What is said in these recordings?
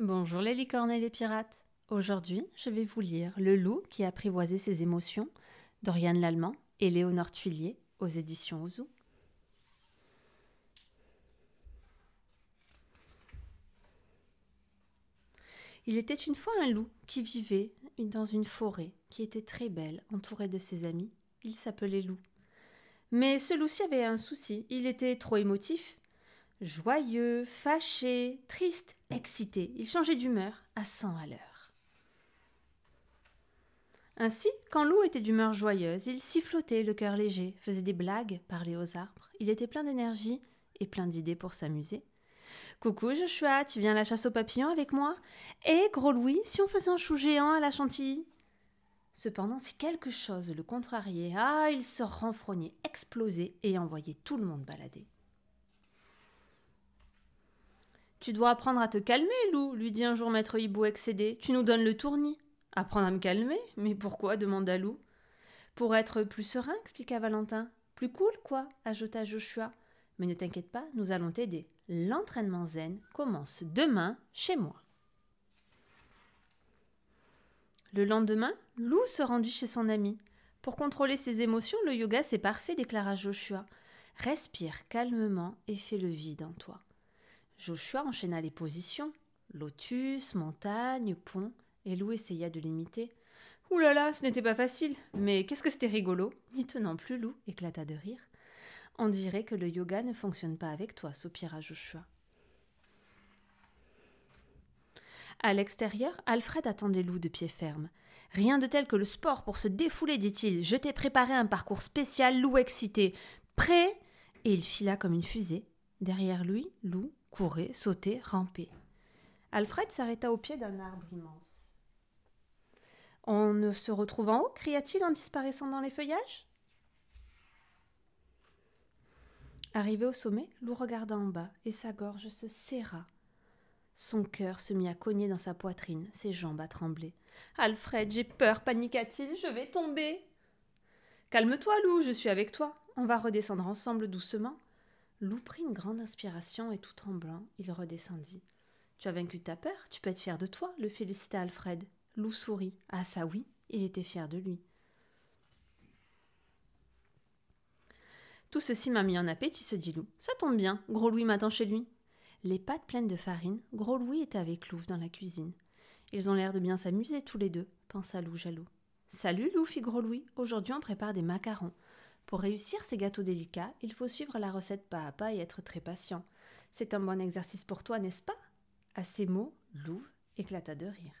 Bonjour les licornes et les pirates. Aujourd'hui, je vais vous lire Le loup qui apprivoisait ses émotions d'Oriane Lallemand et Léonore Tuillier aux éditions Ozou. Il était une fois un loup qui vivait dans une forêt qui était très belle, entourée de ses amis. Il s'appelait Loup. Mais ce loup-ci avait un souci, il était trop émotif joyeux, fâché, triste, excité. Il changeait d'humeur à 100 à l'heure. Ainsi, quand Lou était d'humeur joyeuse, il sifflotait le cœur léger, faisait des blagues, parlait aux arbres. Il était plein d'énergie et plein d'idées pour s'amuser. Coucou Joshua, tu viens la chasse aux papillons avec moi Eh, gros Louis, si on faisait un chou géant à la chantilly Cependant, si quelque chose le contrariait, ah, il se renfrognait, explosait et envoyait tout le monde balader. Tu dois apprendre à te calmer, loup, lui dit un jour maître Hibou excédé. Tu nous donnes le tournis. Apprendre à me calmer Mais pourquoi demanda loup. Pour être plus serein, expliqua Valentin. Plus cool, quoi ajouta Joshua. Mais ne t'inquiète pas, nous allons t'aider. L'entraînement zen commence demain chez moi. Le lendemain, Lou se rendit chez son ami. Pour contrôler ses émotions, le yoga c'est parfait, déclara Joshua. Respire calmement et fais le vide en toi. Joshua enchaîna les positions lotus, montagne, pont, et loup essaya de l'imiter. Ouh là là, ce n'était pas facile, mais qu'est-ce que c'était rigolo N'y tenant plus, loup éclata de rire. On dirait que le yoga ne fonctionne pas avec toi, soupira Joshua. À l'extérieur, Alfred attendait loup de pied ferme. Rien de tel que le sport pour se défouler, dit-il. Je t'ai préparé un parcours spécial, loup excité. Prêt Et il fila comme une fusée. Derrière lui, loup courait, sautait, rampait. Alfred s'arrêta au pied d'un arbre immense. On ne se retrouve en haut cria-t-il en disparaissant dans les feuillages Arrivé au sommet, Lou regarda en bas et sa gorge se serra. Son cœur se mit à cogner dans sa poitrine, ses jambes à trembler. Alfred, j'ai peur, paniqua-t-il, je vais tomber. Calme-toi, Lou, je suis avec toi. On va redescendre ensemble doucement, Loup prit une grande inspiration et tout tremblant, il redescendit. Tu as vaincu ta peur, tu peux être fier de toi, le félicita Alfred. Loup sourit. Ah ça oui, il était fier de lui. Tout ceci m'a mis en appétit, se dit Loup. »« Ça tombe bien, Gros Louis m'attend chez lui. Les pattes pleines de farine, Gros Louis était avec Loup dans la cuisine. Ils ont l'air de bien s'amuser tous les deux, pensa Lou jaloux. Salut Loup, fit Gros Louis. Aujourd'hui on prépare des macarons. Pour réussir ces gâteaux délicats, il faut suivre la recette pas à pas et être très patient. C'est un bon exercice pour toi, n'est-ce pas À ces mots, Louve éclata de rire.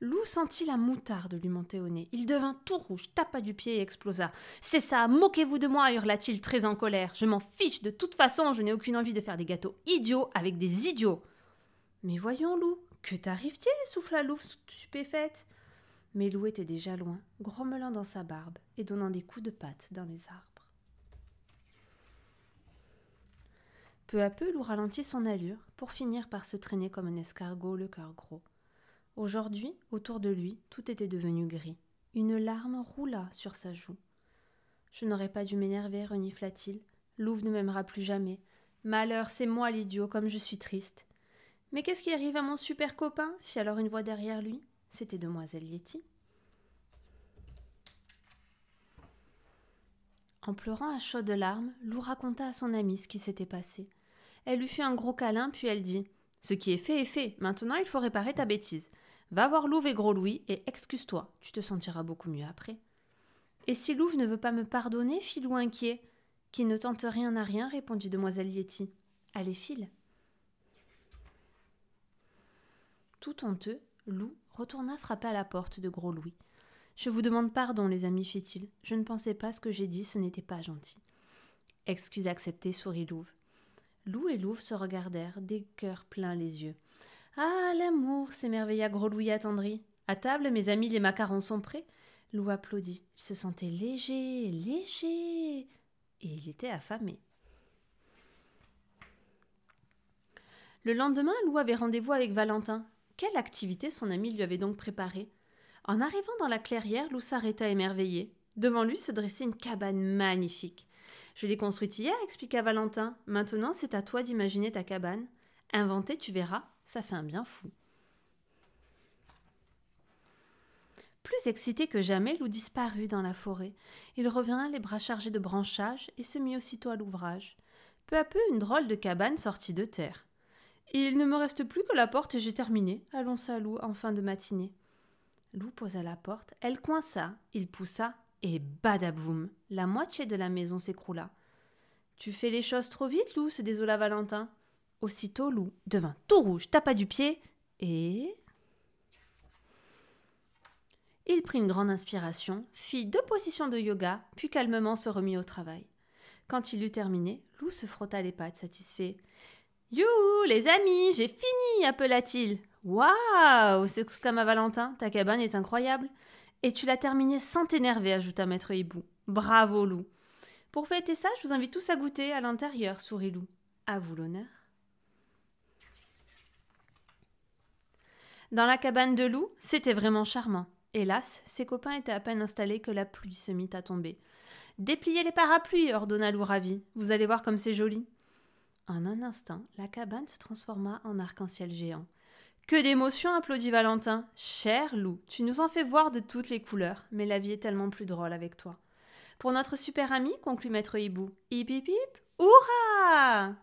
Lou sentit la moutarde lui monter au nez. Il devint tout rouge, tapa du pied et explosa. C'est ça, moquez-vous de moi, hurla-t-il très en colère. Je m'en fiche, de toute façon, je n'ai aucune envie de faire des gâteaux idiots avec des idiots. Mais voyons, Lou, que t'arrive-t-il souffla Lou stupéfaite mais Lou était déjà loin, grommelant dans sa barbe et donnant des coups de patte dans les arbres. Peu à peu, Lou ralentit son allure pour finir par se traîner comme un escargot, le cœur gros. Aujourd'hui, autour de lui, tout était devenu gris. Une larme roula sur sa joue. Je n'aurais pas dû m'énerver, renifla-t-il. Louve ne m'aimera plus jamais. Malheur, c'est moi l'idiot, comme je suis triste. Mais qu'est-ce qui arrive à mon super copain fit alors une voix derrière lui. C'était Demoiselle Yeti. En pleurant à chaudes larmes, Lou raconta à son amie ce qui s'était passé. Elle lui fit un gros câlin, puis elle dit Ce qui est fait est fait. Maintenant, il faut réparer ta bêtise. Va voir Louve et Gros Louis et excuse-toi. Tu te sentiras beaucoup mieux après. Et si Louve ne veut pas me pardonner, fit Lou inquiet. Qui ne tente rien à rien, répondit Demoiselle Yeti. Allez, file. Tout honteux, Lou retourna frapper à la porte de Gros Louis. Je vous demande pardon, les amis, fit-il. Je ne pensais pas ce que j'ai dit, ce n'était pas gentil. Excuse acceptée, sourit Louve. Lou et Louve se regardèrent, des cœurs pleins les yeux. Ah, l'amour s'émerveilla Gros Louis attendri. À table, mes amis, les macarons sont prêts. Lou applaudit. Il se sentait léger, léger. Et il était affamé. Le lendemain, Lou avait rendez-vous avec Valentin. Quelle activité son ami lui avait donc préparée En arrivant dans la clairière, Lou s'arrêta émerveillé. Devant lui se dressait une cabane magnifique. Je l'ai construite hier, expliqua Valentin. Maintenant, c'est à toi d'imaginer ta cabane. Inventer, tu verras, ça fait un bien fou. Plus excité que jamais, Lou disparut dans la forêt. Il revint, les bras chargés de branchages, et se mit aussitôt à l'ouvrage. Peu à peu, une drôle de cabane sortit de terre. Il ne me reste plus que la porte et j'ai terminé, Allons Lou en fin de matinée. Lou posa la porte, elle coinça, il poussa, et badaboum, la moitié de la maison s'écroula. Tu fais les choses trop vite, Lou, se désola Valentin. Aussitôt, Lou devint tout rouge, tapa du pied, et. Il prit une grande inspiration, fit deux positions de yoga, puis calmement se remit au travail. Quand il eut terminé, Lou se frotta les pattes, satisfait. Youhou, les amis, j'ai fini appela-t-il. Waouh s'exclama Valentin, ta cabane est incroyable. Et tu l'as terminée sans t'énerver, ajouta Maître Hibou. Bravo, loup Pour fêter ça, je vous invite tous à goûter à l'intérieur, sourit loup. À vous l'honneur. Dans la cabane de loup, c'était vraiment charmant. Hélas, ses copains étaient à peine installés que la pluie se mit à tomber. Dépliez les parapluies, ordonna loup ravi. Vous allez voir comme c'est joli. En un instant, la cabane se transforma en arc-en-ciel géant. Que d'émotions !» applaudit Valentin. Cher loup, tu nous en fais voir de toutes les couleurs, mais la vie est tellement plus drôle avec toi. Pour notre super ami, conclut Maître Hibou. Hip hip hip, hurrah